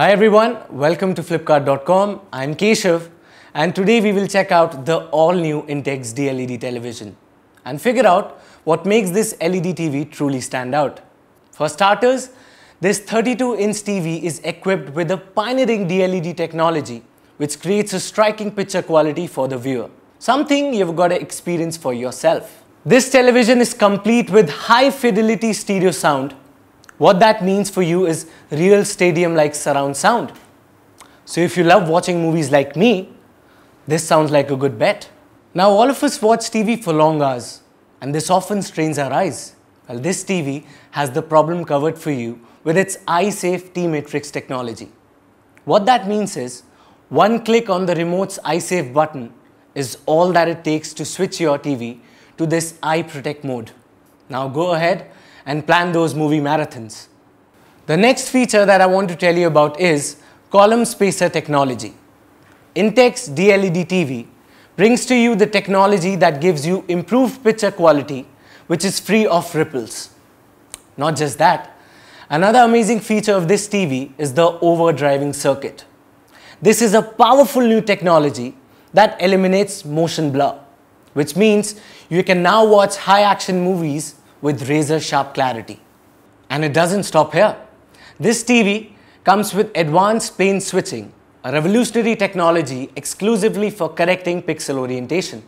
Hi everyone, welcome to Flipkart.com. I'm Keshav and today we will check out the all-new Intex DLED television and figure out what makes this LED TV truly stand out. For starters, this 32-inch TV is equipped with a pioneering DLED technology which creates a striking picture quality for the viewer, something you've got to experience for yourself. This television is complete with high-fidelity stereo sound what that means for you is real stadium like surround sound. So if you love watching movies like me, this sounds like a good bet. Now all of us watch TV for long hours and this often strains our eyes. Well, this TV has the problem covered for you with its iSafe T-Matrix technology. What that means is, one click on the remote's iSafe button is all that it takes to switch your TV to this eye-protect mode. Now go ahead and plan those movie marathons. The next feature that I want to tell you about is column spacer technology. Intex DLED TV brings to you the technology that gives you improved picture quality, which is free of ripples. Not just that, another amazing feature of this TV is the overdriving circuit. This is a powerful new technology that eliminates motion blur, which means you can now watch high action movies with razor sharp clarity. And it doesn't stop here. This TV comes with advanced pane switching, a revolutionary technology exclusively for correcting pixel orientation.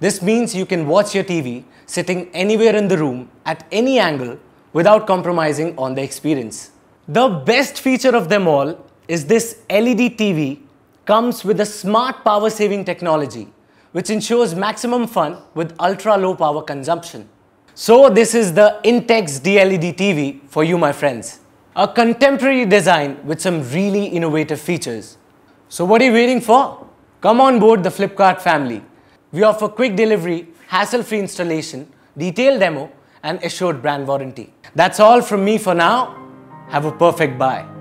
This means you can watch your TV sitting anywhere in the room at any angle without compromising on the experience. The best feature of them all is this LED TV comes with a smart power saving technology which ensures maximum fun with ultra low power consumption. So this is the Intex DLED TV for you my friends. A contemporary design with some really innovative features. So what are you waiting for? Come on board the Flipkart family. We offer quick delivery, hassle-free installation, detailed demo and assured brand warranty. That's all from me for now. Have a perfect buy.